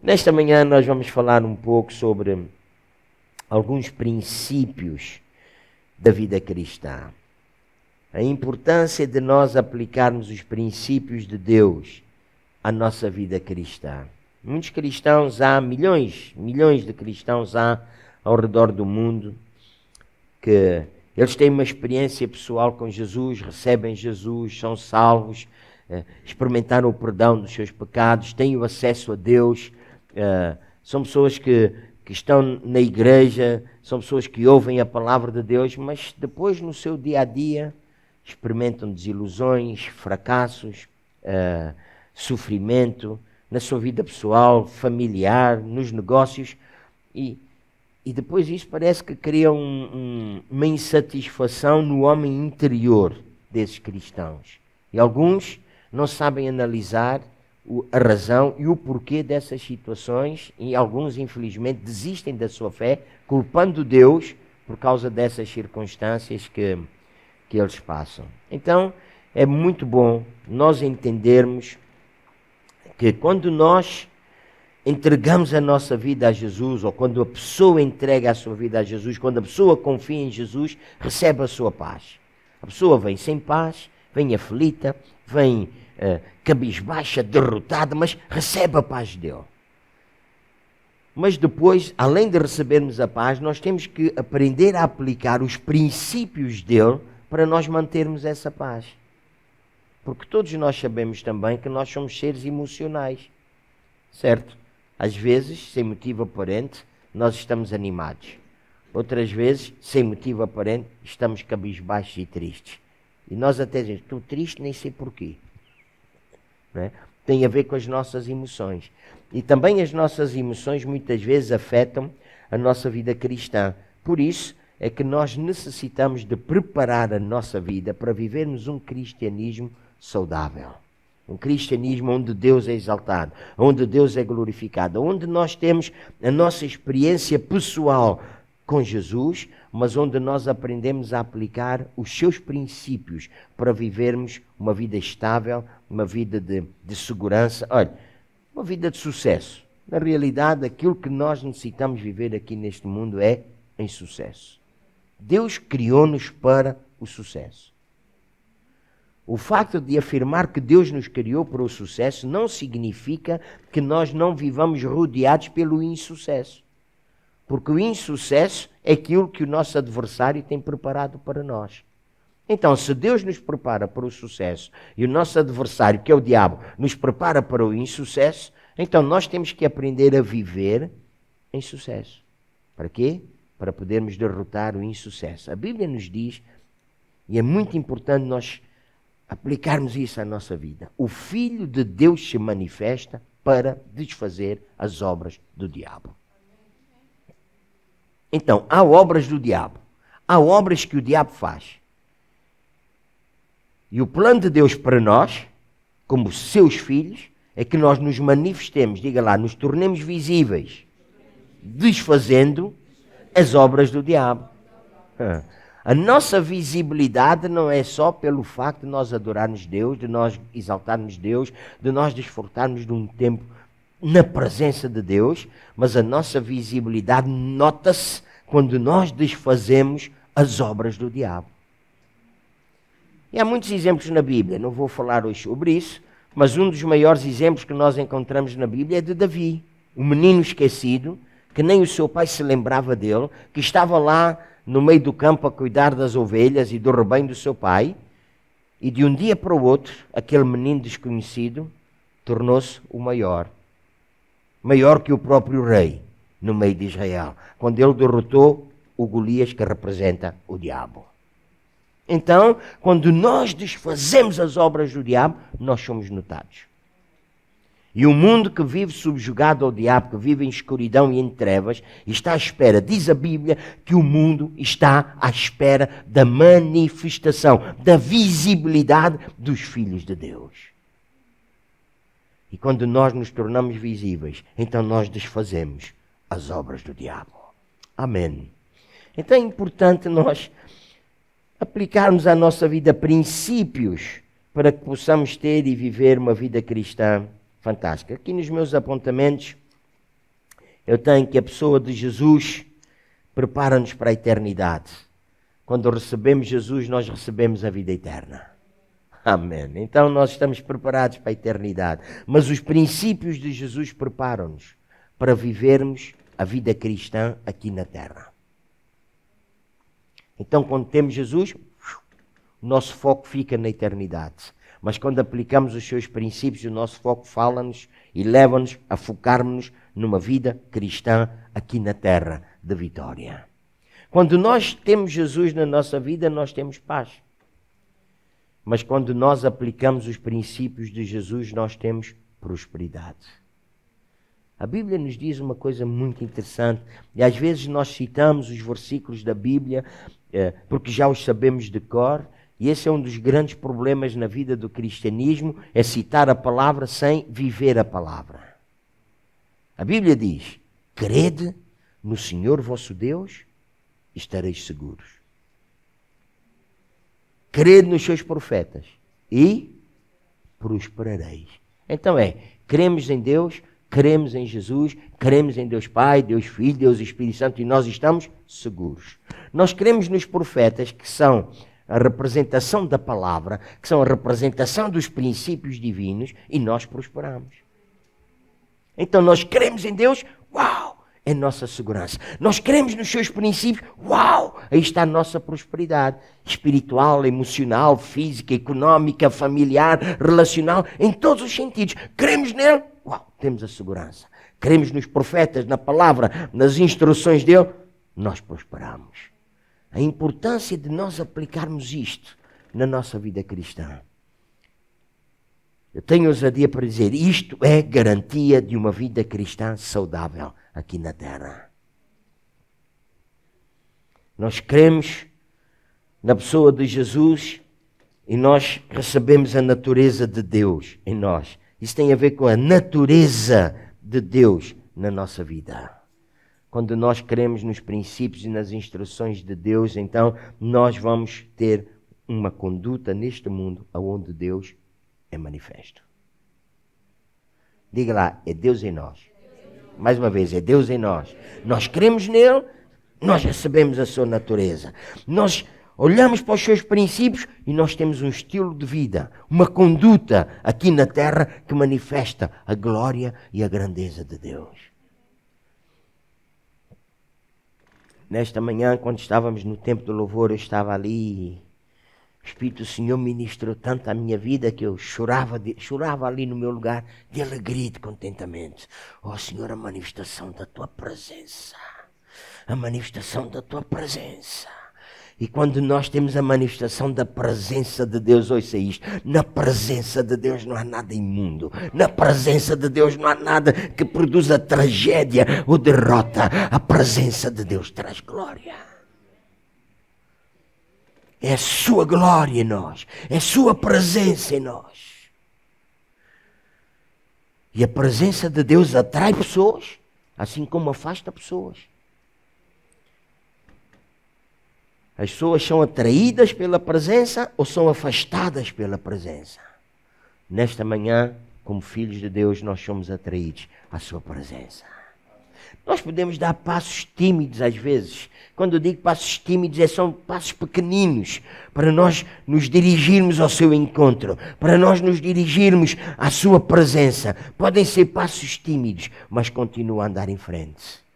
Nesta manhã nós vamos falar um pouco sobre alguns princípios da vida cristã. A importância de nós aplicarmos os princípios de Deus à nossa vida cristã. Muitos cristãos há, milhões, milhões de cristãos há ao redor do mundo que eles têm uma experiência pessoal com Jesus, recebem Jesus, são salvos, eh, experimentaram o perdão dos seus pecados, têm o acesso a Deus, Uh, são pessoas que, que estão na igreja, são pessoas que ouvem a palavra de Deus, mas depois no seu dia a dia experimentam desilusões, fracassos, uh, sofrimento na sua vida pessoal, familiar, nos negócios e, e depois isso parece que cria um, um, uma insatisfação no homem interior desses cristãos. E alguns não sabem analisar o, a razão e o porquê dessas situações, e alguns, infelizmente, desistem da sua fé, culpando Deus por causa dessas circunstâncias que, que eles passam. Então, é muito bom nós entendermos que quando nós entregamos a nossa vida a Jesus, ou quando a pessoa entrega a sua vida a Jesus, quando a pessoa confia em Jesus, recebe a sua paz. A pessoa vem sem paz, vem aflita, vem uh, cabisbaixa, derrotada, mas recebe a paz de Deus. Mas depois, além de recebermos a paz, nós temos que aprender a aplicar os princípios dele para nós mantermos essa paz. Porque todos nós sabemos também que nós somos seres emocionais, certo? Às vezes, sem motivo aparente, nós estamos animados. Outras vezes, sem motivo aparente, estamos cabisbaixos e tristes. E nós até dizemos, estou triste, nem sei porquê. É? Tem a ver com as nossas emoções. E também as nossas emoções muitas vezes afetam a nossa vida cristã. Por isso é que nós necessitamos de preparar a nossa vida para vivermos um cristianismo saudável. Um cristianismo onde Deus é exaltado, onde Deus é glorificado, onde nós temos a nossa experiência pessoal com Jesus, mas onde nós aprendemos a aplicar os seus princípios para vivermos uma vida estável, uma vida de, de segurança, olha, uma vida de sucesso. Na realidade, aquilo que nós necessitamos viver aqui neste mundo é em sucesso. Deus criou-nos para o sucesso. O facto de afirmar que Deus nos criou para o sucesso não significa que nós não vivamos rodeados pelo insucesso. Porque o insucesso é aquilo que o nosso adversário tem preparado para nós. Então, se Deus nos prepara para o sucesso e o nosso adversário, que é o diabo, nos prepara para o insucesso, então nós temos que aprender a viver em sucesso. Para quê? Para podermos derrotar o insucesso. A Bíblia nos diz, e é muito importante nós aplicarmos isso à nossa vida: o Filho de Deus se manifesta para desfazer as obras do diabo. Então, há obras do diabo. Há obras que o diabo faz. E o plano de Deus para nós, como seus filhos, é que nós nos manifestemos, diga lá, nos tornemos visíveis, desfazendo as obras do diabo. A nossa visibilidade não é só pelo facto de nós adorarmos Deus, de nós exaltarmos Deus, de nós desfrutarmos de um tempo na presença de Deus, mas a nossa visibilidade nota-se quando nós desfazemos as obras do diabo. E há muitos exemplos na Bíblia, não vou falar hoje sobre isso, mas um dos maiores exemplos que nós encontramos na Bíblia é de Davi, o menino esquecido, que nem o seu pai se lembrava dele, que estava lá no meio do campo a cuidar das ovelhas e do rebanho do seu pai, e de um dia para o outro, aquele menino desconhecido tornou-se o maior maior que o próprio rei no meio de Israel, quando ele derrotou o Golias que representa o diabo. Então, quando nós desfazemos as obras do diabo, nós somos notados. E o mundo que vive subjugado ao diabo, que vive em escuridão e em trevas, está à espera, diz a Bíblia, que o mundo está à espera da manifestação, da visibilidade dos filhos de Deus. E quando nós nos tornamos visíveis, então nós desfazemos as obras do diabo. Amém. Então é importante nós aplicarmos à nossa vida princípios para que possamos ter e viver uma vida cristã fantástica. Aqui nos meus apontamentos, eu tenho que a pessoa de Jesus prepara-nos para a eternidade. Quando recebemos Jesus, nós recebemos a vida eterna. Amém. Então nós estamos preparados para a eternidade. Mas os princípios de Jesus preparam-nos para vivermos a vida cristã aqui na terra. Então, quando temos Jesus, o nosso foco fica na eternidade. Mas quando aplicamos os seus princípios, o nosso foco fala-nos e leva-nos a focarmos-nos numa vida cristã aqui na terra de vitória. Quando nós temos Jesus na nossa vida, nós temos paz. Mas quando nós aplicamos os princípios de Jesus, nós temos prosperidade. A Bíblia nos diz uma coisa muito interessante, e às vezes nós citamos os versículos da Bíblia, eh, porque já os sabemos de cor, e esse é um dos grandes problemas na vida do cristianismo: é citar a palavra sem viver a palavra. A Bíblia diz: crede no Senhor vosso Deus, estareis seguros crede nos seus profetas e prosperareis. Então é, cremos em Deus, cremos em Jesus, cremos em Deus Pai, Deus Filho, Deus Espírito Santo e nós estamos seguros. Nós cremos nos profetas que são a representação da palavra, que são a representação dos princípios divinos e nós prosperamos. Então nós cremos em Deus, uau! é nossa segurança. Nós queremos nos seus princípios, uau! Aí está a nossa prosperidade espiritual, emocional, física, económica, familiar, relacional, em todos os sentidos. Queremos nele, uau! Temos a segurança. Queremos nos profetas, na palavra, nas instruções dele, nós prosperamos. A importância de nós aplicarmos isto na nossa vida cristã. Eu tenho ousadia para dizer, isto é garantia de uma vida cristã saudável aqui na terra. Nós cremos na pessoa de Jesus e nós recebemos a natureza de Deus em nós. Isso tem a ver com a natureza de Deus na nossa vida. Quando nós cremos nos princípios e nas instruções de Deus, então nós vamos ter uma conduta neste mundo onde Deus é manifesto. Diga lá, é Deus em nós. Mais uma vez, é Deus em nós. Nós cremos nele, nós recebemos a sua natureza. Nós olhamos para os seus princípios e nós temos um estilo de vida, uma conduta aqui na terra que manifesta a glória e a grandeza de Deus. Nesta manhã, quando estávamos no tempo do louvor, eu estava ali Espírito do Senhor ministrou tanto a minha vida que eu chorava, de, chorava ali no meu lugar de alegria e de contentamento. Ó oh, Senhor, a manifestação da tua presença. A manifestação da tua presença. E quando nós temos a manifestação da presença de Deus, ouça isto: na presença de Deus não há nada imundo, na presença de Deus não há nada que produza tragédia ou derrota. A presença de Deus traz glória. É a sua glória em nós, é a sua presença em nós. E a presença de Deus atrai pessoas, assim como afasta pessoas. As pessoas são atraídas pela presença ou são afastadas pela presença. Nesta manhã, como filhos de Deus, nós somos atraídos à Sua presença. Nós podemos dar passos tímidos às vezes. Quando eu digo passos tímidos, é são passos pequeninos para nós nos dirigirmos ao seu encontro, para nós nos dirigirmos à sua presença. Podem ser passos tímidos, mas continua a andar em frente.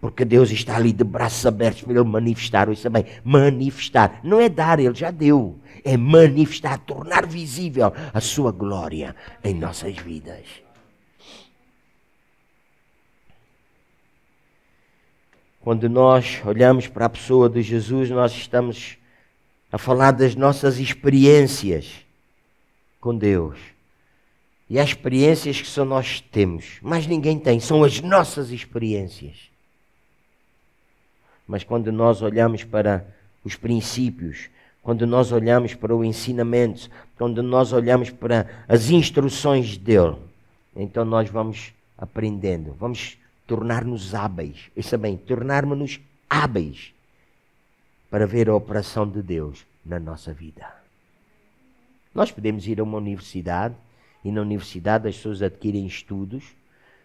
Porque Deus está ali de braços abertos para Ele manifestar, isso bem, manifestar. Não é dar, Ele já deu. É manifestar, tornar visível a sua glória em nossas vidas. Quando nós olhamos para a pessoa de Jesus, nós estamos a falar das nossas experiências com Deus. E as experiências que só nós temos, mas ninguém tem, são as nossas experiências. Mas quando nós olhamos para os princípios, quando nós olhamos para o ensinamento, quando nós olhamos para as instruções dele, então nós vamos aprendendo, vamos tornar-nos hábeis. Isso bem, tornar-nos hábeis para ver a operação de Deus na nossa vida. Nós podemos ir a uma universidade e na universidade as pessoas adquirem estudos,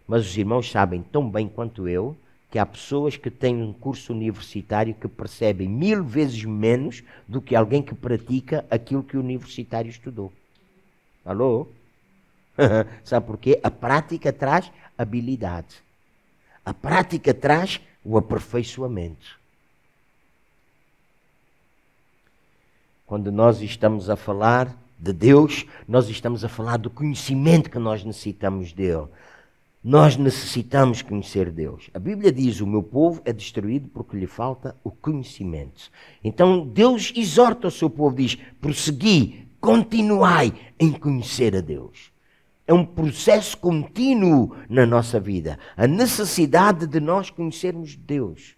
mas os irmãos sabem tão bem quanto eu que há pessoas que têm um curso universitário que percebem mil vezes menos do que alguém que pratica aquilo que o universitário estudou. Alô? Sabe porquê? A prática traz habilidade. A prática traz o aperfeiçoamento. Quando nós estamos a falar de Deus, nós estamos a falar do conhecimento que nós necessitamos dele. Nós necessitamos conhecer Deus. A Bíblia diz: O meu povo é destruído porque lhe falta o conhecimento. Então Deus exorta o seu povo, diz: Prossegui, continuai em conhecer a Deus é um processo contínuo na nossa vida. A necessidade de nós conhecermos Deus.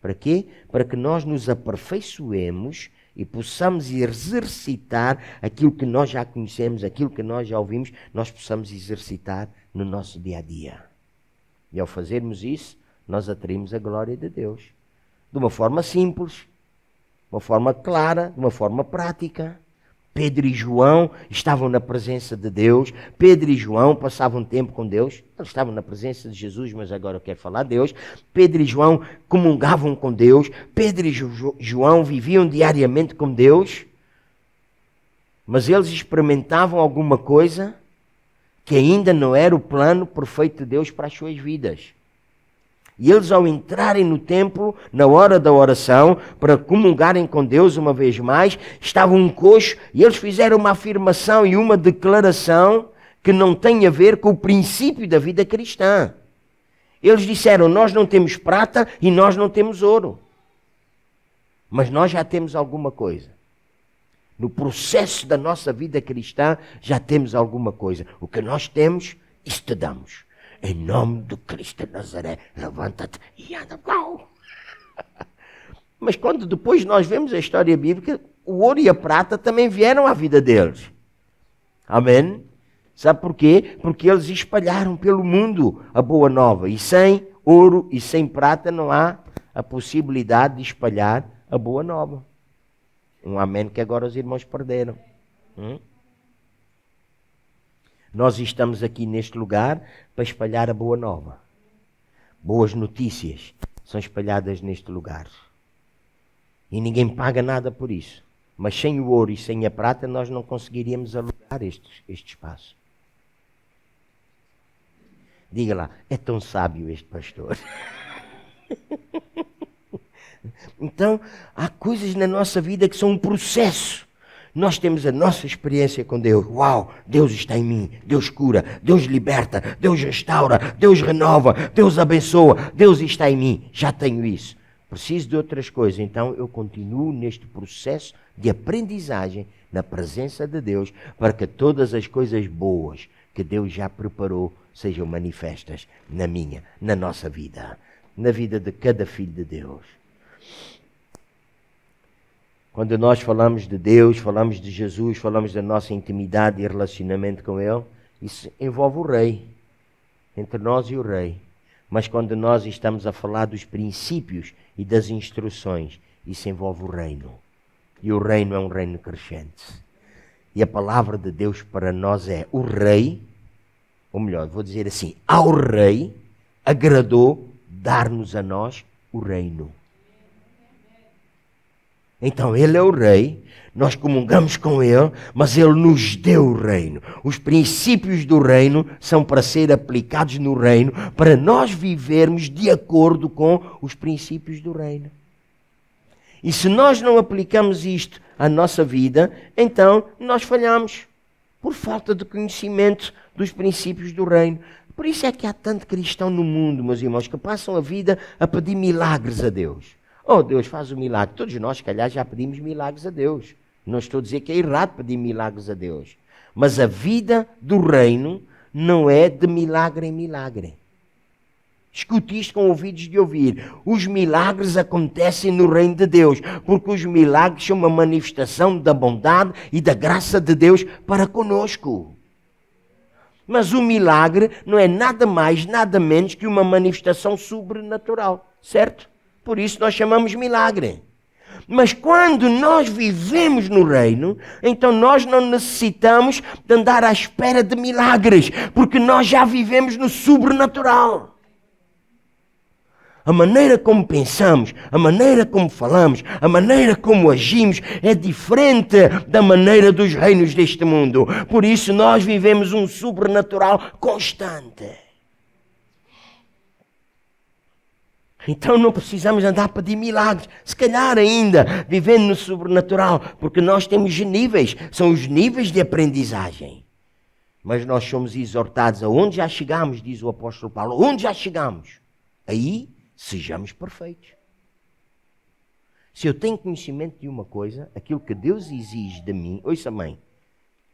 Para quê? Para que nós nos aperfeiçoemos e possamos exercitar aquilo que nós já conhecemos, aquilo que nós já ouvimos, nós possamos exercitar no nosso dia a dia. E ao fazermos isso, nós atraímos a glória de Deus. De uma forma simples, de uma forma clara, de uma forma prática. Pedro e João estavam na presença de Deus, Pedro e João passavam tempo com Deus, eles estavam na presença de Jesus, mas agora eu quero falar de Deus. Pedro e João comungavam com Deus, Pedro e jo João viviam diariamente com Deus, mas eles experimentavam alguma coisa que ainda não era o plano perfeito de Deus para as suas vidas. E eles, ao entrarem no templo, na hora da oração, para comungarem com Deus uma vez mais, estavam um coxo e eles fizeram uma afirmação e uma declaração que não tem a ver com o princípio da vida cristã. Eles disseram: Nós não temos prata e nós não temos ouro, mas nós já temos alguma coisa. No processo da nossa vida cristã, já temos alguma coisa. O que nós temos, isso te damos. Em nome do Cristo Nazaré, levanta-te e anda. Uau! Mas quando depois nós vemos a história bíblica, o ouro e a prata também vieram à vida deles. Amém? Sabe por quê? Porque eles espalharam pelo mundo a boa nova. E sem ouro e sem prata não há a possibilidade de espalhar a boa nova. Um amém que agora os irmãos perderam. Hum? Nós estamos aqui neste lugar para espalhar a boa nova. Boas notícias são espalhadas neste lugar. E ninguém paga nada por isso. Mas sem o ouro e sem a prata, nós não conseguiríamos alugar este, este espaço. Diga lá, é tão sábio este pastor. então, há coisas na nossa vida que são um processo. Nós temos a nossa experiência com Deus. Uau, Deus está em mim, Deus cura, Deus liberta, Deus restaura, Deus renova, Deus abençoa, Deus está em mim. Já tenho isso. Preciso de outras coisas, então eu continuo neste processo de aprendizagem na presença de Deus para que todas as coisas boas que Deus já preparou sejam manifestas na minha, na nossa vida, na vida de cada filho de Deus. Quando nós falamos de Deus, falamos de Jesus, falamos da nossa intimidade e relacionamento com Ele, isso envolve o Rei, entre nós e o Rei. Mas quando nós estamos a falar dos princípios e das instruções, isso envolve o reino. E o reino é um reino crescente. E a palavra de Deus para nós é: o Rei, ou melhor, vou dizer assim, ao Rei agradou dar-nos a nós o reino. Então ele é o rei, nós comungamos com ele, mas ele nos deu o reino. Os princípios do reino são para ser aplicados no reino, para nós vivermos de acordo com os princípios do reino. E se nós não aplicamos isto à nossa vida, então nós falhamos por falta de conhecimento dos princípios do reino. Por isso é que há tanto cristão no mundo, meus irmãos, que passam a vida a pedir milagres a Deus. Oh, Deus, faz um milagre. Todos nós, calhar, já pedimos milagres a Deus. Não estou a dizer que é errado pedir milagres a Deus. Mas a vida do reino não é de milagre em milagre. Escute isto com ouvidos de ouvir. Os milagres acontecem no reino de Deus, porque os milagres são uma manifestação da bondade e da graça de Deus para conosco. Mas o milagre não é nada mais, nada menos que uma manifestação sobrenatural, certo? Por isso nós chamamos milagre. Mas quando nós vivemos no reino, então nós não necessitamos de andar à espera de milagres, porque nós já vivemos no sobrenatural. A maneira como pensamos, a maneira como falamos, a maneira como agimos é diferente da maneira dos reinos deste mundo. Por isso nós vivemos um sobrenatural constante. Então não precisamos andar a pedir milagres, se calhar ainda vivendo no sobrenatural, porque nós temos níveis, são os níveis de aprendizagem. Mas nós somos exortados aonde já chegamos, diz o apóstolo Paulo, onde já chegamos, aí sejamos perfeitos. Se eu tenho conhecimento de uma coisa, aquilo que Deus exige de mim, ouça mãe,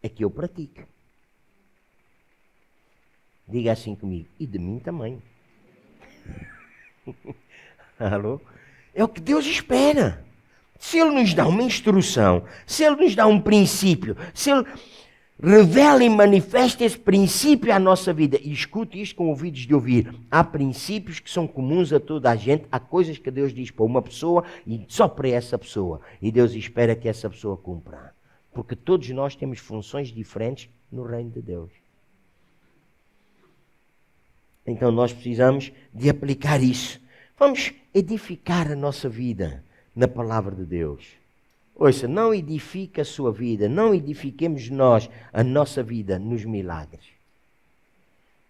é que eu pratique. Diga assim comigo, e de mim também. Alô? É o que Deus espera. Se Ele nos dá uma instrução, se Ele nos dá um princípio, se Ele revela e manifesta esse princípio à nossa vida, e escute isto com ouvidos de ouvir, há princípios que são comuns a toda a gente, há coisas que Deus diz para uma pessoa e só para essa pessoa, e Deus espera que essa pessoa cumpra. Porque todos nós temos funções diferentes no reino de Deus. Então nós precisamos de aplicar isso. Vamos edificar a nossa vida na palavra de Deus. Ouça, não edifique a sua vida, não edifiquemos nós a nossa vida nos milagres.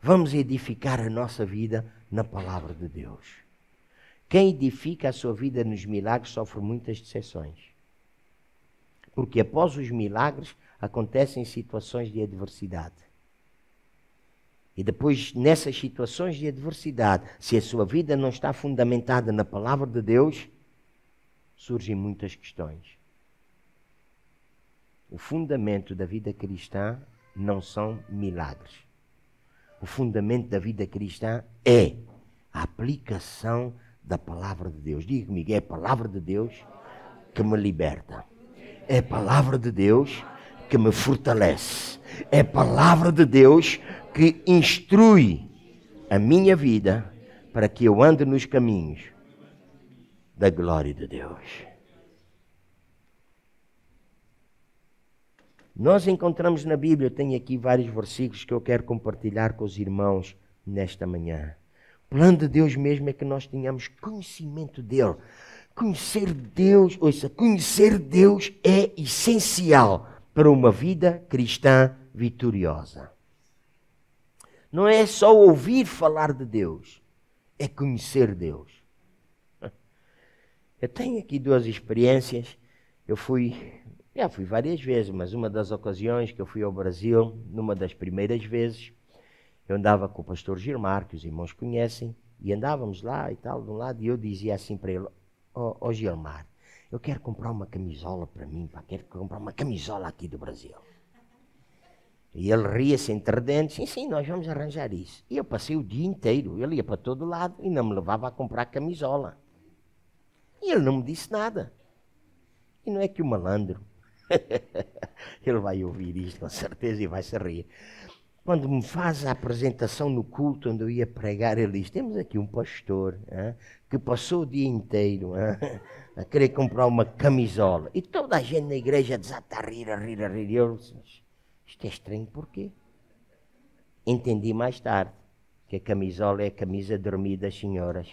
Vamos edificar a nossa vida na palavra de Deus. Quem edifica a sua vida nos milagres sofre muitas decepções. Porque após os milagres acontecem situações de adversidade. E depois, nessas situações de adversidade, se a sua vida não está fundamentada na palavra de Deus, surgem muitas questões. O fundamento da vida cristã não são milagres. O fundamento da vida cristã é a aplicação da palavra de Deus. Diga comigo, é a palavra de Deus que me liberta. É a palavra de Deus que me fortalece é palavra de Deus que instrui a minha vida para que eu ande nos caminhos da glória de Deus. Nós encontramos na Bíblia, eu tenho aqui vários versículos que eu quero compartilhar com os irmãos nesta manhã. O plano de Deus mesmo é que nós tenhamos conhecimento dele. Conhecer Deus, ouça, conhecer Deus é essencial para uma vida cristã vitoriosa. Não é só ouvir falar de Deus, é conhecer Deus. Eu tenho aqui duas experiências. Eu fui, já fui várias vezes, mas uma das ocasiões que eu fui ao Brasil, numa das primeiras vezes, eu andava com o pastor Gilmar, que os irmãos conhecem, e andávamos lá e tal, de um lado, e eu dizia assim para ele: Ó oh, oh Gilmar, eu quero comprar uma camisola para mim, pá, quero comprar uma camisola aqui do Brasil. E ele ria-se entre dentes, sim, sim, nós vamos arranjar isso. E eu passei o dia inteiro, ele ia para todo lado e não me levava a comprar camisola. E ele não me disse nada. E não é que o malandro, ele vai ouvir isto com certeza e vai se rir. Quando me faz a apresentação no culto onde eu ia pregar, ele diz: Temos aqui um pastor hein, que passou o dia inteiro hein, a querer comprar uma camisola. E toda a gente na igreja desata a rir, a rir, a rir. E eu, isto é estranho porquê? Entendi mais tarde que a camisola é a camisa dormida das senhoras.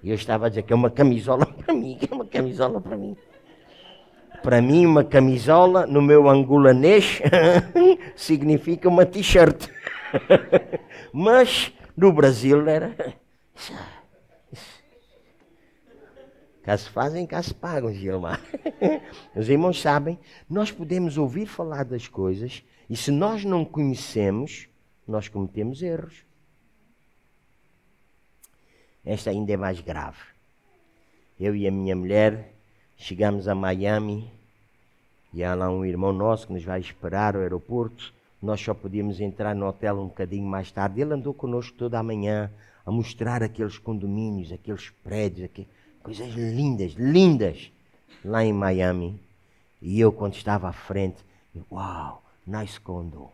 E eu estava a dizer que é uma camisola para mim, que é uma camisola para mim. Para mim, uma camisola, no meu angolanês, significa uma t-shirt. Mas no Brasil era. Caso fazem, caso pagam, Gilmar. Os irmãos sabem, nós podemos ouvir falar das coisas e se nós não conhecemos, nós cometemos erros. Esta ainda é mais grave. Eu e a minha mulher chegamos a Miami e há lá um irmão nosso que nos vai esperar ao aeroporto. Nós só podíamos entrar no hotel um bocadinho mais tarde. Ele andou connosco toda a manhã a mostrar aqueles condomínios, aqueles prédios, aquele coisas lindas, lindas, lá em Miami. E eu, quando estava à frente, uau, nice condo.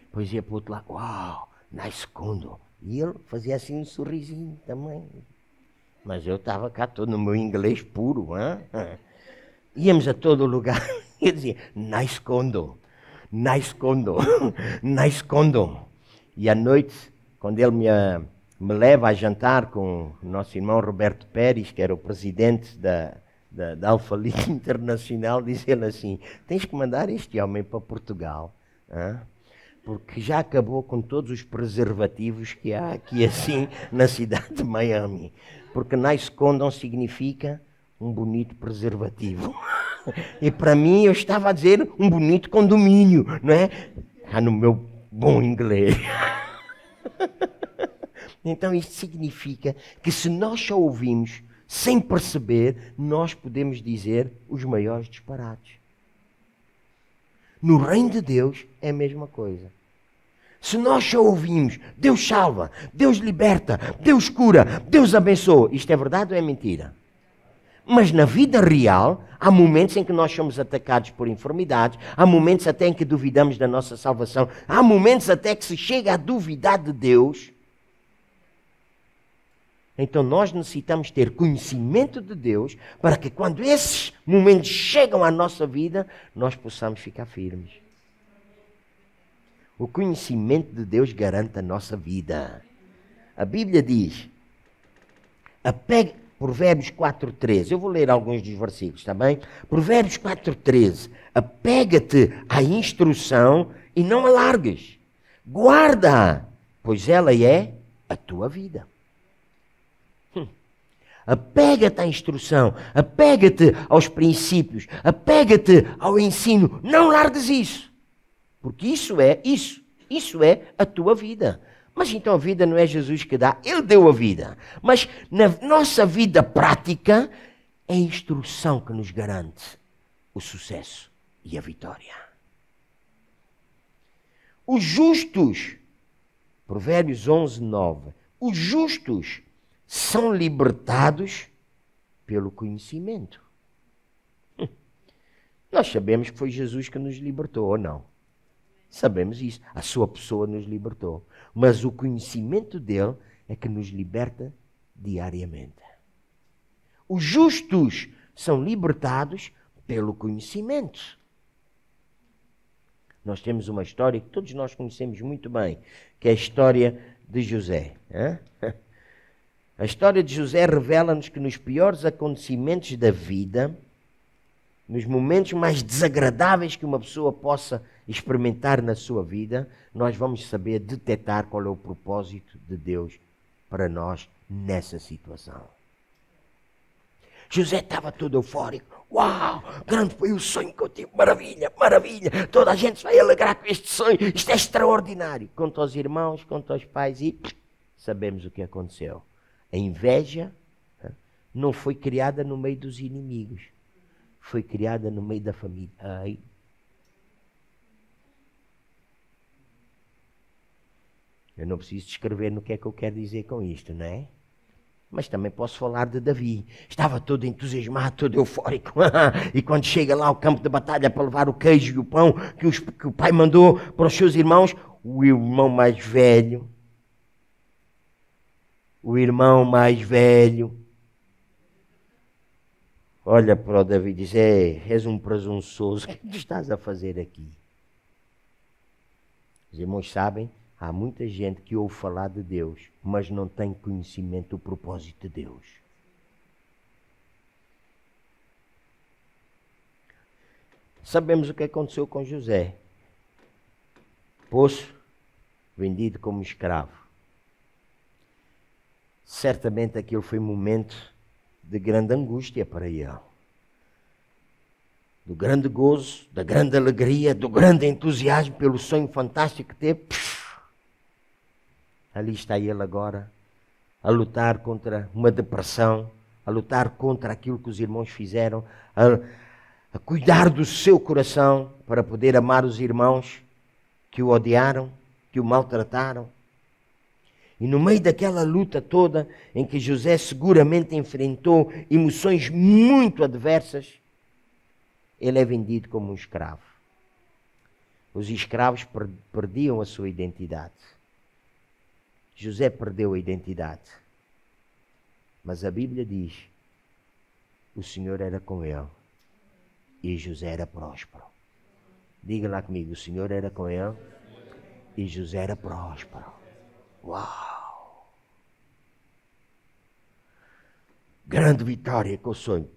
Depois ia para o outro lado, uau, nice condo. E ele fazia assim um sorrisinho também. Mas eu estava cá todo no meu inglês puro. Hein? Íamos a todo lugar e dizia, nice condo, nice condo, nice condo. E à noite, quando ele me me leva a jantar com o nosso irmão Roberto Pérez, que era o presidente da, da, da Alfa League Internacional, diz ele assim: tens que mandar este homem para Portugal, porque já acabou com todos os preservativos que há aqui assim na cidade de Miami. Porque nice condom significa um bonito preservativo. e para mim eu estava a dizer um bonito condomínio, não é? Ah, no meu bom inglês. Então isto significa que se nós só ouvimos sem perceber, nós podemos dizer os maiores disparates. No reino de Deus é a mesma coisa. Se nós só ouvimos, Deus salva, Deus liberta, Deus cura, Deus abençoa, isto é verdade ou é mentira? Mas na vida real, há momentos em que nós somos atacados por enfermidades, há momentos até em que duvidamos da nossa salvação, há momentos até que se chega a duvidar de Deus. Então nós necessitamos ter conhecimento de Deus para que quando esses momentos chegam à nossa vida, nós possamos ficar firmes. O conhecimento de Deus garante a nossa vida. A Bíblia diz, apegue, Provérbios 4.13, eu vou ler alguns dos versículos, está bem? Provérbios 4.13, apega-te à instrução e não alargues, guarda, pois ela é a tua vida. Apega-te à instrução, apega-te aos princípios, apega-te ao ensino. Não largues isso, porque isso é isso, isso é a tua vida. Mas então a vida não é Jesus que dá, Ele deu a vida. Mas na nossa vida prática, é a instrução que nos garante o sucesso e a vitória. Os justos, Provérbios 11, 9. Os justos são libertados pelo conhecimento. Hum. Nós sabemos que foi Jesus que nos libertou, ou não? Sabemos isso. A sua pessoa nos libertou. Mas o conhecimento dele é que nos liberta diariamente. Os justos são libertados pelo conhecimento. Nós temos uma história que todos nós conhecemos muito bem, que é a história de José. Hein? A história de José revela-nos que nos piores acontecimentos da vida, nos momentos mais desagradáveis que uma pessoa possa experimentar na sua vida, nós vamos saber detectar qual é o propósito de Deus para nós nessa situação. José estava todo eufórico. Uau, grande foi o sonho que eu tive. Maravilha, maravilha. Toda a gente vai alegrar com este sonho. Isto é extraordinário. Conta aos irmãos, conta aos pais e sabemos o que aconteceu. A é inveja né, não foi criada no meio dos inimigos, foi criada no meio da família. Ai. Eu não preciso descrever no que é que eu quero dizer com isto, não é? Mas também posso falar de Davi. Estava todo entusiasmado, todo eufórico. e quando chega lá ao campo de batalha para levar o queijo e o pão que, os, que o pai mandou para os seus irmãos, o irmão mais velho o irmão mais velho. Olha para o Davi e diz: é, És um presunçoso, o que é estás a fazer aqui? Os irmãos sabem, há muita gente que ouve falar de Deus, mas não tem conhecimento do propósito de Deus. Sabemos o que aconteceu com José. Poço, vendido como escravo certamente aquele foi um momento de grande angústia para ele. Do grande gozo, da grande alegria, do grande entusiasmo pelo sonho fantástico que teve. Ali está ele agora, a lutar contra uma depressão, a lutar contra aquilo que os irmãos fizeram, a, a cuidar do seu coração para poder amar os irmãos que o odiaram, que o maltrataram, e no meio daquela luta toda, em que José seguramente enfrentou emoções muito adversas, ele é vendido como um escravo. Os escravos perdiam a sua identidade. José perdeu a identidade. Mas a Bíblia diz: o Senhor era com ele e José era próspero. Diga lá comigo: o Senhor era com ele e José era próspero. Uau! Grande vitória com o sonho.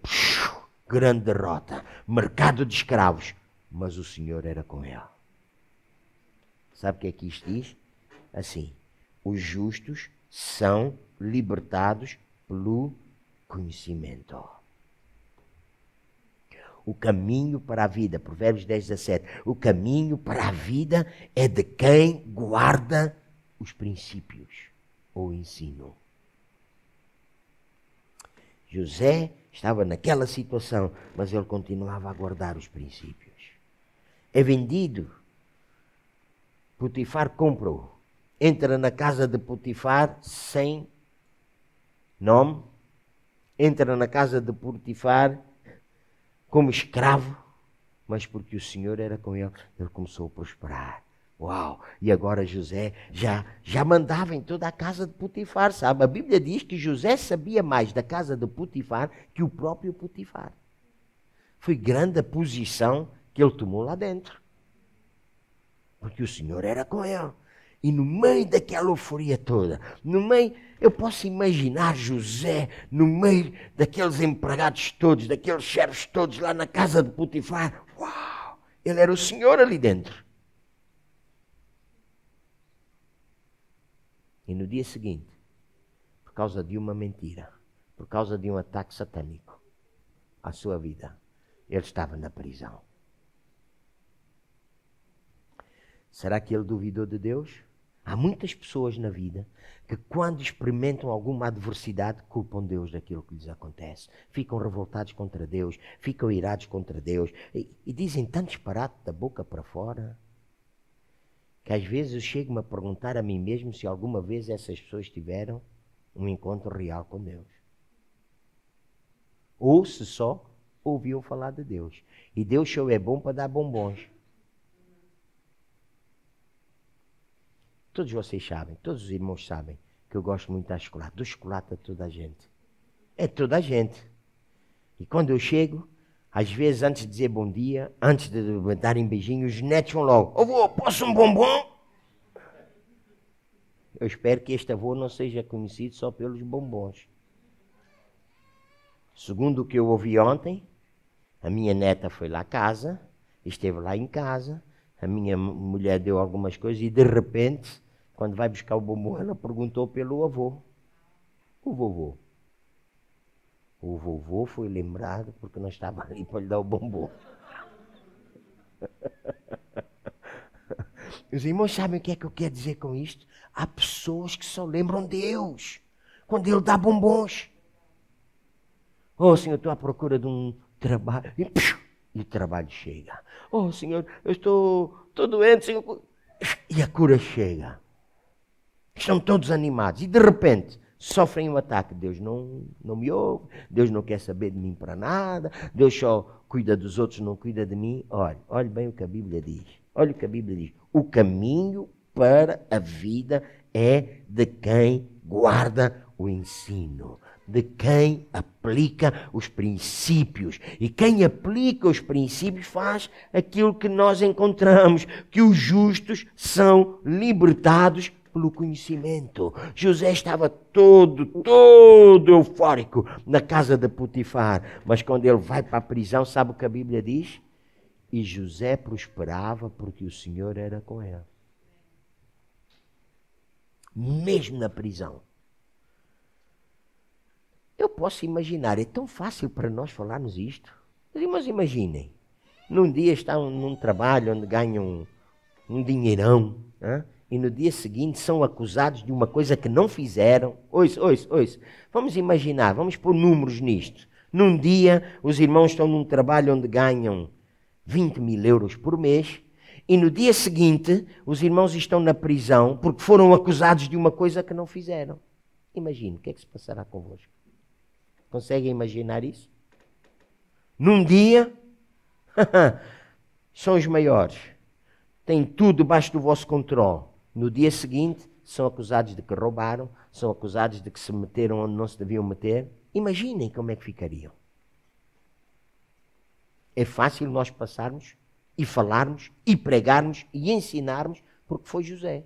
grande derrota. Mercado de escravos. Mas o Senhor era com ele. Sabe o que é que isto diz? Assim, os justos são libertados pelo conhecimento. O caminho para a vida, Provérbios 10, 17. O caminho para a vida é de quem guarda os princípios ou ensino. José estava naquela situação, mas ele continuava a guardar os princípios. É vendido. Potifar compra-o. Entra na casa de Potifar sem nome. Entra na casa de Potifar como escravo, mas porque o Senhor era com ele, ele começou a prosperar. Uau! E agora José já, já mandava em toda a casa de Potifar, sabe? A Bíblia diz que José sabia mais da casa de Potifar que o próprio Potifar. Foi grande a posição que ele tomou lá dentro. Porque o Senhor era com ele. E no meio daquela euforia toda, no meio, eu posso imaginar José no meio daqueles empregados todos, daqueles servos todos lá na casa de Potifar. Uau! Ele era o Senhor ali dentro. E no dia seguinte, por causa de uma mentira, por causa de um ataque satânico à sua vida, ele estava na prisão. Será que ele duvidou de Deus? Há muitas pessoas na vida que, quando experimentam alguma adversidade, culpam Deus daquilo que lhes acontece. Ficam revoltados contra Deus, ficam irados contra Deus e, e dizem tanto disparate da boca para fora que às vezes eu chego-me a perguntar a mim mesmo se alguma vez essas pessoas tiveram um encontro real com Deus. Ou se só ouviu falar de Deus. E Deus só é bom para dar bombons. Todos vocês sabem, todos os irmãos sabem que eu gosto muito da chocolate. Do chocolate a toda a gente. É toda a gente. E quando eu chego, às vezes, antes de dizer bom dia, antes de darem beijinhos, os netos vão logo: avô, posso um bombom? Eu espero que este avô não seja conhecido só pelos bombons. Segundo o que eu ouvi ontem, a minha neta foi lá a casa, esteve lá em casa, a minha mulher deu algumas coisas e de repente, quando vai buscar o bombom, ela perguntou pelo avô. O vovô. O vovô foi lembrado porque nós estávamos ali para lhe dar o bombom. Os irmãos sabem o que é que eu quero dizer com isto? Há pessoas que só lembram Deus quando Ele dá bombons. Oh, Senhor, estou à procura de um trabalho. E, psh, e o trabalho chega. Oh, Senhor, eu estou, estou doente, Senhor. E a cura chega. Estão todos animados. E de repente, sofrem um ataque. Deus não, não me ouve, Deus não quer saber de mim para nada, Deus só cuida dos outros, não cuida de mim. Olha, olhe bem o que a Bíblia diz. Olha o que a Bíblia diz. O caminho para a vida é de quem guarda o ensino, de quem aplica os princípios. E quem aplica os princípios faz aquilo que nós encontramos, que os justos são libertados pelo conhecimento. José estava todo, todo eufórico na casa de Potifar. Mas quando ele vai para a prisão, sabe o que a Bíblia diz? E José prosperava porque o Senhor era com ele. Mesmo na prisão. Eu posso imaginar, é tão fácil para nós falarmos isto. Mas imaginem, num dia estão num trabalho onde ganham um, um dinheirão, né? e no dia seguinte são acusados de uma coisa que não fizeram. Ois, ois, ois! Vamos imaginar, vamos pôr números nisto. Num dia, os irmãos estão num trabalho onde ganham 20 mil euros por mês, e no dia seguinte, os irmãos estão na prisão porque foram acusados de uma coisa que não fizeram. Imagine o que é que se passará convosco. Conseguem imaginar isso? Num dia, são os maiores, têm tudo debaixo do vosso controle no dia seguinte, são acusados de que roubaram, são acusados de que se meteram onde não se deviam meter. Imaginem como é que ficariam. É fácil nós passarmos e falarmos e pregarmos e ensinarmos, porque foi José.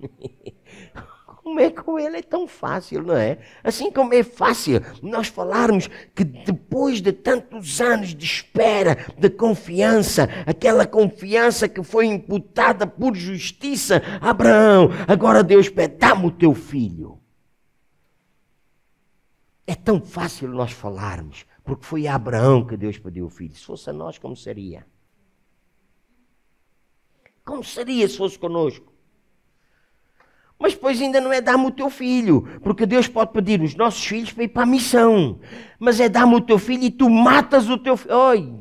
Comer com ele é tão fácil, não é? Assim como é fácil nós falarmos que depois de tantos anos de espera, de confiança, aquela confiança que foi imputada por justiça, Abraão, agora Deus pede, dá-me o teu filho. É tão fácil nós falarmos, porque foi a Abraão que Deus pediu o filho. Se fosse a nós, como seria? Como seria se fosse conosco? Mas pois ainda não é dar-me o teu filho, porque Deus pode pedir os nossos filhos para ir para a missão. Mas é dar-me o teu filho e tu matas o teu filho. Oi!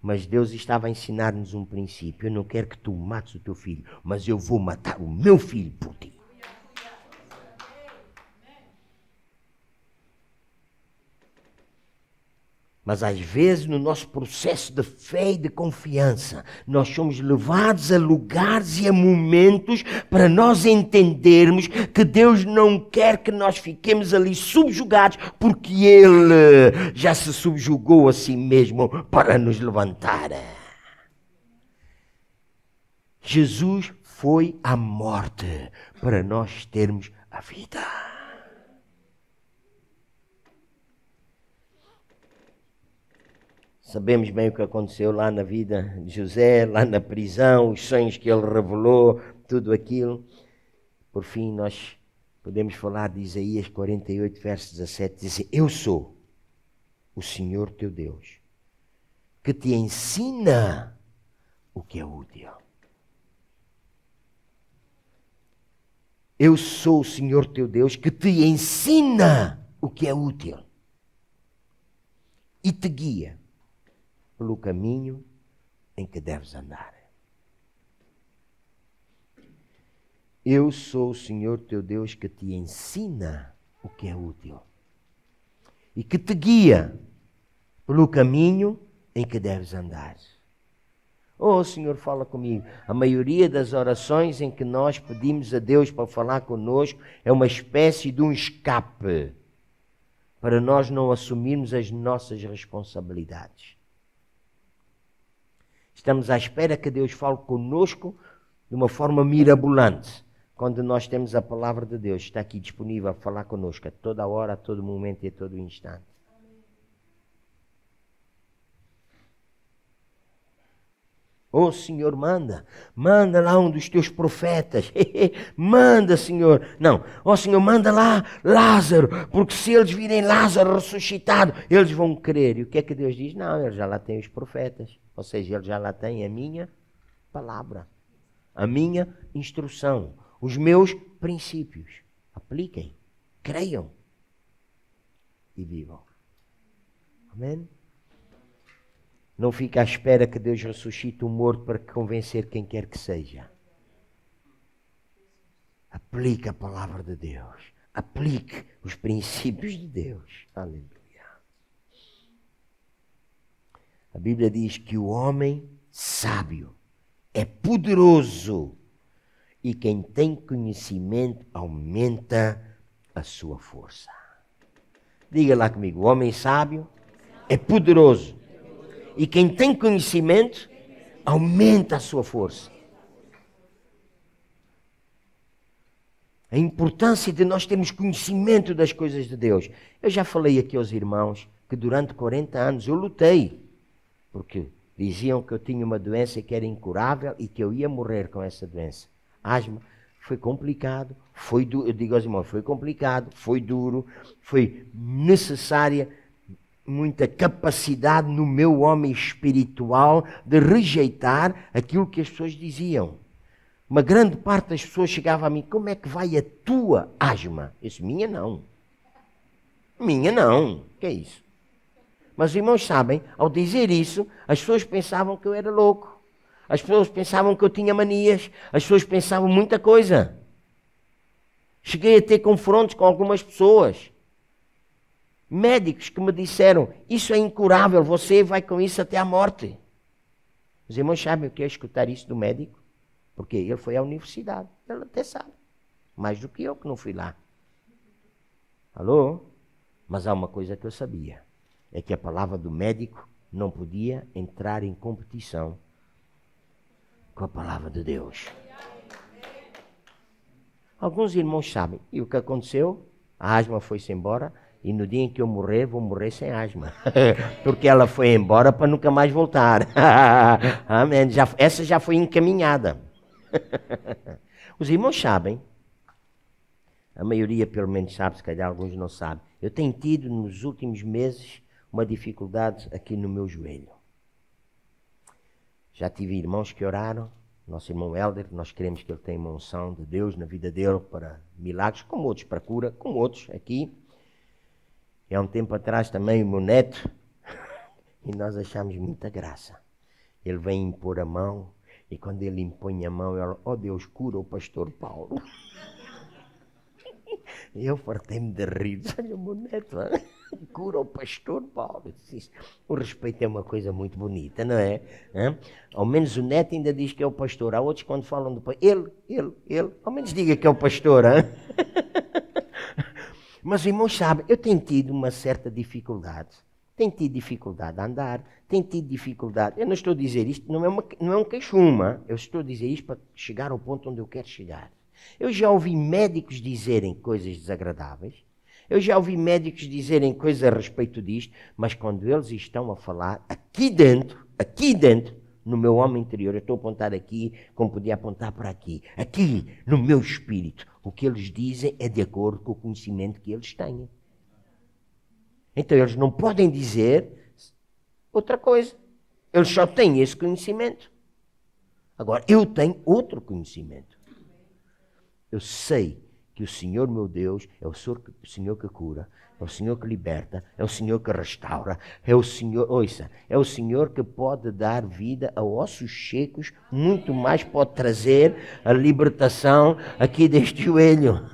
Mas Deus estava a ensinar-nos um princípio. Eu não quero que tu mates o teu filho, mas eu vou matar o meu filho por ti. Mas às vezes, no nosso processo de fé e de confiança, nós somos levados a lugares e a momentos para nós entendermos que Deus não quer que nós fiquemos ali subjugados, porque Ele já se subjugou a si mesmo para nos levantar. Jesus foi à morte para nós termos a vida. Sabemos bem o que aconteceu lá na vida de José, lá na prisão, os sonhos que ele revelou, tudo aquilo. Por fim, nós podemos falar de Isaías 48, verso 17: diz: Eu sou o Senhor teu Deus, que te ensina o que é útil. Eu sou o Senhor teu Deus que te ensina o que é útil e te guia pelo caminho em que deves andar. Eu sou o Senhor teu Deus que te ensina o que é útil e que te guia pelo caminho em que deves andar. Oh, o Senhor, fala comigo. A maioria das orações em que nós pedimos a Deus para falar conosco é uma espécie de um escape para nós não assumirmos as nossas responsabilidades. Estamos à espera que Deus fale conosco de uma forma mirabolante. Quando nós temos a palavra de Deus, está aqui disponível a falar conosco a toda hora, a todo momento e a todo instante. Oh Senhor, manda, manda lá um dos teus profetas, manda Senhor, não, oh Senhor, manda lá Lázaro, porque se eles virem Lázaro ressuscitado, eles vão crer. E o que é que Deus diz? Não, ele já lá tem os profetas. Ou seja, ele já lá tem a minha palavra, a minha instrução, os meus princípios. Apliquem, creiam e vivam. Amém? Não fica à espera que Deus ressuscite o morto para convencer quem quer que seja. Aplique a palavra de Deus. Aplique os princípios de Deus. Aleluia. A Bíblia diz que o homem sábio é poderoso e quem tem conhecimento aumenta a sua força. Diga lá comigo: o homem sábio é poderoso e quem tem conhecimento aumenta a sua força. A importância de nós termos conhecimento das coisas de Deus. Eu já falei aqui aos irmãos que durante 40 anos eu lutei porque diziam que eu tinha uma doença que era incurável e que eu ia morrer com essa doença. Asma foi complicado, foi eu digo aos irmãos, foi complicado, foi duro, foi necessária muita capacidade no meu homem espiritual de rejeitar aquilo que as pessoas diziam. Uma grande parte das pessoas chegava a mim, como é que vai a tua asma? Eu disse, minha não. Minha não. Que é isso? Mas os irmãos sabem, ao dizer isso, as pessoas pensavam que eu era louco. As pessoas pensavam que eu tinha manias. As pessoas pensavam muita coisa. Cheguei a ter confrontos com algumas pessoas. Médicos que me disseram: Isso é incurável, você vai com isso até a morte. Os irmãos sabem o que é escutar isso do médico? Porque ele foi à universidade. Ele até sabe. Mais do que eu que não fui lá. Alô? Mas há uma coisa que eu sabia é que a palavra do médico não podia entrar em competição com a palavra de Deus. Alguns irmãos sabem. E o que aconteceu? A asma foi-se embora. E no dia em que eu morrer, vou morrer sem asma. Porque ela foi embora para nunca mais voltar. Amém. Já, essa já foi encaminhada. Os irmãos sabem. A maioria, pelo menos, sabe. Se calhar alguns não sabem. Eu tenho tido nos últimos meses uma dificuldade aqui no meu joelho. Já tive irmãos que oraram, nosso irmão Helder, nós queremos que ele tenha uma unção de Deus na vida dele para milagres, como outros para cura, como outros aqui. E há um tempo atrás também o meu neto, e nós achamos muita graça. Ele vem impor a mão, e quando ele impõe a mão, ele, oh Deus, cura o pastor Paulo. E eu fartei-me de rir, olha o meu neto cura o pastor Paulo. Disse, o respeito é uma coisa muito bonita, não é? Hã? Ao menos o neto ainda diz que é o pastor. Há outros quando falam do pastor, ele, ele, ele, ao menos diga que é o pastor. Hein? Mas, irmãos, sabe, eu tenho tido uma certa dificuldade. Tenho tido dificuldade a andar, tenho tido dificuldade. Eu não estou a dizer isto, não é, uma, não é um queixuma. Eu estou a dizer isto para chegar ao ponto onde eu quero chegar. Eu já ouvi médicos dizerem coisas desagradáveis eu já ouvi médicos dizerem coisas a respeito disto, mas quando eles estão a falar, aqui dentro, aqui dentro, no meu homem interior, eu estou a apontar aqui, como podia apontar para aqui, aqui, no meu espírito, o que eles dizem é de acordo com o conhecimento que eles têm. Então eles não podem dizer outra coisa. Eles só têm esse conhecimento. Agora, eu tenho outro conhecimento. Eu sei que o Senhor meu Deus é o Senhor, o Senhor que cura, é o Senhor que liberta, é o Senhor que restaura, é o Senhor, ouça, é o Senhor que pode dar vida a ossos secos, muito mais pode trazer a libertação aqui deste joelho.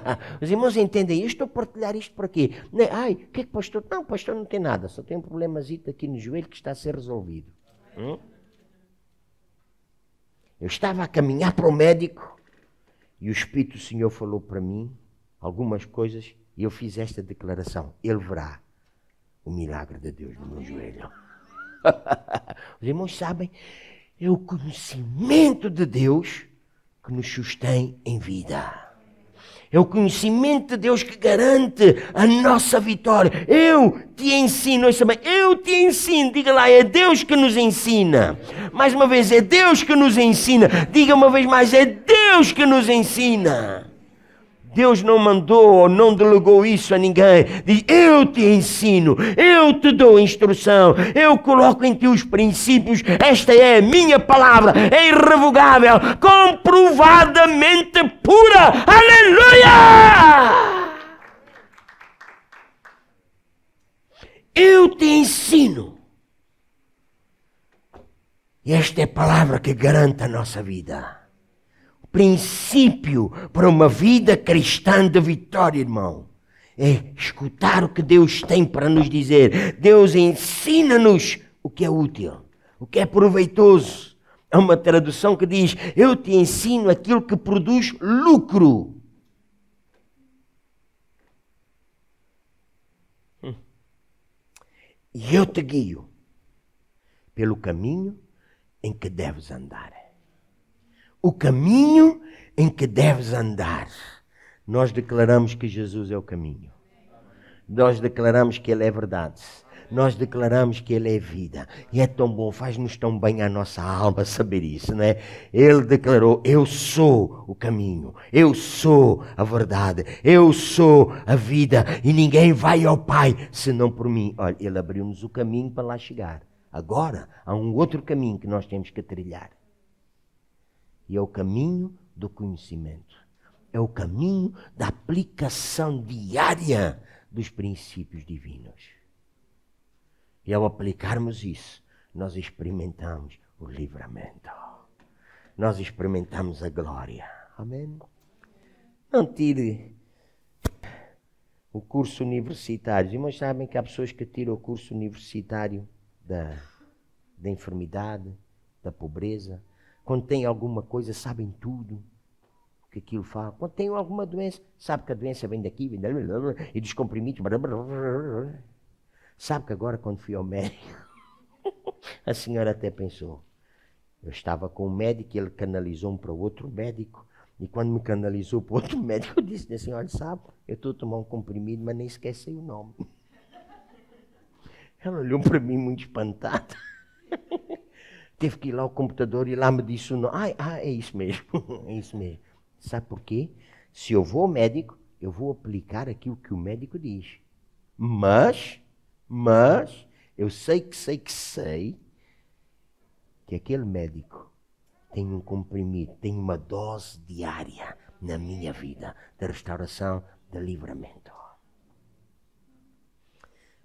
Os irmãos entendem, eu estou a partilhar isto por aqui. Né? Ai, o que é que pastor? Não, pastor não tem nada, só tem um problemazito aqui no joelho que está a ser resolvido. Hum? Eu estava a caminhar para o médico e o Espírito do Senhor falou para mim algumas coisas e eu fiz esta declaração: Ele verá o milagre de Deus no meu joelho. Os irmãos sabem, é o conhecimento de Deus que nos sustém em vida. É o conhecimento de Deus que garante a nossa vitória. Eu te ensino, isso eu te ensino. Diga lá, é Deus que nos ensina. Mais uma vez, é Deus que nos ensina. Diga uma vez mais, é Deus que nos ensina. Deus não mandou ou não delegou isso a ninguém. Diz: Eu te ensino, eu te dou instrução, eu coloco em ti os princípios. Esta é a minha palavra, é irrevogável, comprovadamente pura. Aleluia! Eu te ensino. Esta é a palavra que garante a nossa vida princípio para uma vida cristã de vitória, irmão. É escutar o que Deus tem para nos dizer. Deus ensina-nos o que é útil, o que é proveitoso. Há uma tradução que diz: Eu te ensino aquilo que produz lucro. Hum. E eu te guio pelo caminho em que deves andar o caminho em que deves andar. Nós declaramos que Jesus é o caminho. Nós declaramos que Ele é verdade nós declaramos que Ele é vida. E é tão bom, faz-nos tão bem à nossa alma saber isso, não é? Ele declarou: Eu sou o caminho, eu sou a verdade, eu sou a vida, e ninguém vai ao Pai senão por mim. Olha, Ele abriu-nos o caminho para lá chegar. Agora há um outro caminho que nós temos que trilhar. E é o caminho do conhecimento. É o caminho da aplicação diária dos princípios divinos. E ao aplicarmos isso, nós experimentamos o livramento. Nós experimentamos a glória. Amém? Não tire o curso universitário. Irmãos, sabem que há pessoas que tiram o curso universitário da, da enfermidade, da pobreza, quando tem alguma coisa, sabem tudo o que aquilo fala. Quando tem alguma doença, sabe que a doença vem daqui, vem daí e dos comprimidos. Sabe que agora, quando fui ao médico, a senhora até pensou. Eu estava com um médico, e ele canalizou me para outro médico. E quando me canalizou para outro médico, eu disse assim, olha, sabe, eu estou a tomar um comprimido, mas nem esqueci o nome. Ela olhou para mim muito espantada teve que ir lá ao computador e lá me disse o nome. Ah, ah, é isso mesmo, é isso mesmo. Sabe porquê Se eu vou ao médico, eu vou aplicar aquilo que o médico diz. Mas, mas, eu sei que sei que sei que aquele médico tem um comprimido, tem uma dose diária na minha vida de restauração, de livramento.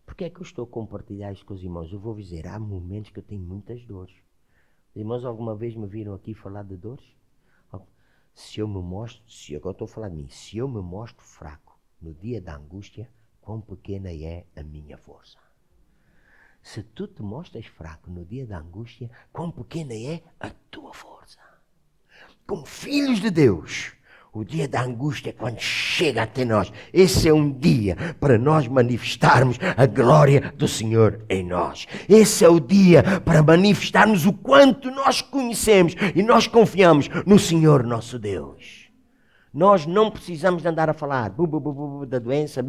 Porque é que eu estou a compartilhar isto com os irmãos? Eu vou dizer, há momentos que eu tenho muitas dores. Irmãos, alguma vez me viram aqui falar de dores? Se eu me mostro, se agora estou falando de mim, se eu me mostro fraco no dia da angústia, quão pequena é a minha força. Se tu te mostras fraco no dia da angústia, quão pequena é a tua força. Como filhos de Deus, o dia da angústia é quando chega até nós. Esse é um dia para nós manifestarmos a glória do Senhor em nós. Esse é o dia para manifestarmos o quanto nós conhecemos e nós confiamos no Senhor nosso Deus. Nós não precisamos de andar a falar bu, bu, bu, da doença,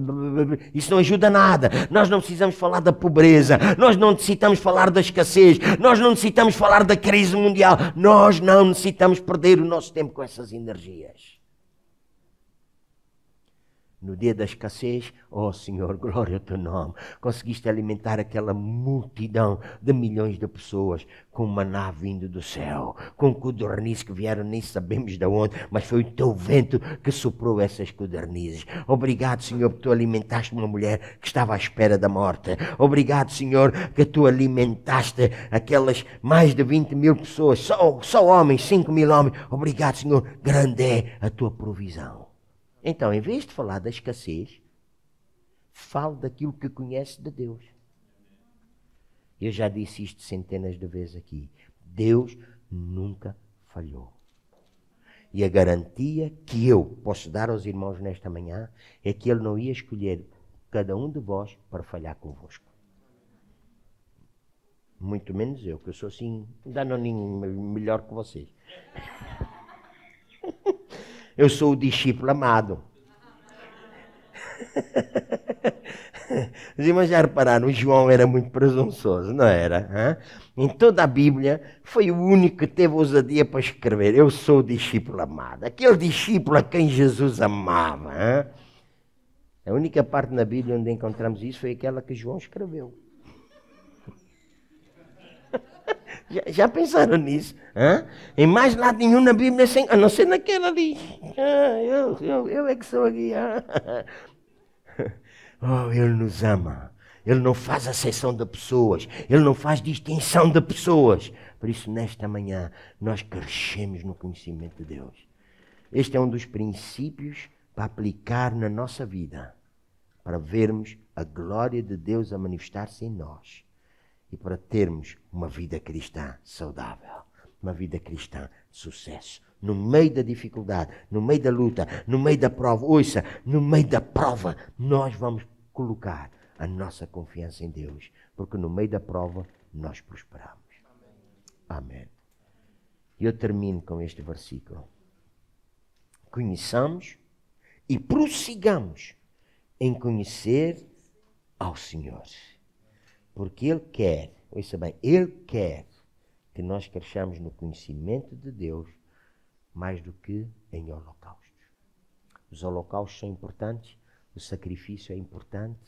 isso não ajuda nada. Nós não precisamos falar da pobreza, nós não necessitamos falar da escassez, nós não necessitamos falar da crise mundial, nós não necessitamos perder o nosso tempo com essas energias. No dia da escassez, ó oh Senhor, glória ao teu nome, conseguiste alimentar aquela multidão de milhões de pessoas com maná vindo do céu, com codornizes que vieram, nem sabemos de onde, mas foi o teu vento que soprou essas codornizes. Obrigado, Senhor, que tu alimentaste uma mulher que estava à espera da morte. Obrigado, Senhor, que tu alimentaste aquelas mais de 20 mil pessoas, só, só homens, 5 mil homens. Obrigado, Senhor, grande é a tua provisão. Então, em vez de falar da escassez, falo daquilo que conhece de Deus. Eu já disse isto centenas de vezes aqui. Deus nunca falhou. E a garantia que eu posso dar aos irmãos nesta manhã é que Ele não ia escolher cada um de vós para falhar convosco. Muito menos eu, que eu sou assim, danoninho melhor que vocês. Eu sou o discípulo amado. Os irmãos já repararam, João era muito presunçoso, não era? Hein? Em toda a Bíblia, foi o único que teve ousadia para escrever: Eu sou o discípulo amado. Aquele discípulo a quem Jesus amava. Hein? A única parte na Bíblia onde encontramos isso foi aquela que João escreveu. Já, já pensaram nisso? Hã? Em mais lado nenhum na Bíblia, sem, a não ser naquela ali. Ah, eu, eu, eu é que sou aqui. Ah. Oh, ele nos ama. Ele não faz acessão de pessoas. Ele não faz distinção de pessoas. Por isso, nesta manhã, nós crescemos no conhecimento de Deus. Este é um dos princípios para aplicar na nossa vida, para vermos a glória de Deus a manifestar-se em nós e para termos uma vida cristã saudável, uma vida cristã de sucesso. No meio da dificuldade, no meio da luta, no meio da prova, ouça, no meio da prova, nós vamos colocar a nossa confiança em Deus, porque no meio da prova nós prosperamos. Amém. e Eu termino com este versículo. Conheçamos e prossigamos em conhecer ao Senhor. Porque Ele quer, ouça bem, Ele quer que nós cresçamos no conhecimento de Deus mais do que em holocaustos. Os holocaustos são importantes, o sacrifício é importante,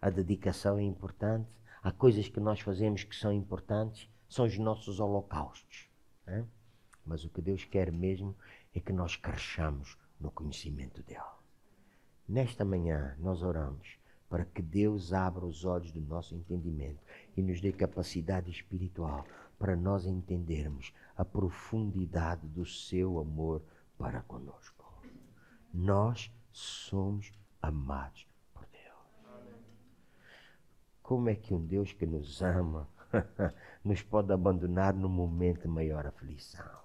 a dedicação é importante, há coisas que nós fazemos que são importantes, são os nossos holocaustos. Mas o que Deus quer mesmo é que nós cresçamos no conhecimento dele. Nesta manhã nós oramos para que Deus abra os olhos do nosso entendimento e nos dê capacidade espiritual para nós entendermos a profundidade do seu amor para conosco. Nós somos amados por Deus. Como é que um Deus que nos ama nos pode abandonar no momento de maior aflição?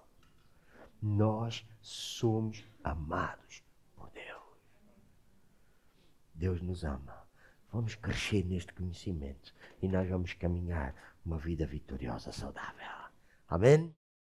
Nós somos amados por Deus. Deus nos ama. Vamos crescer neste conhecimento e nós vamos caminhar uma vida vitoriosa, saudável. Amém?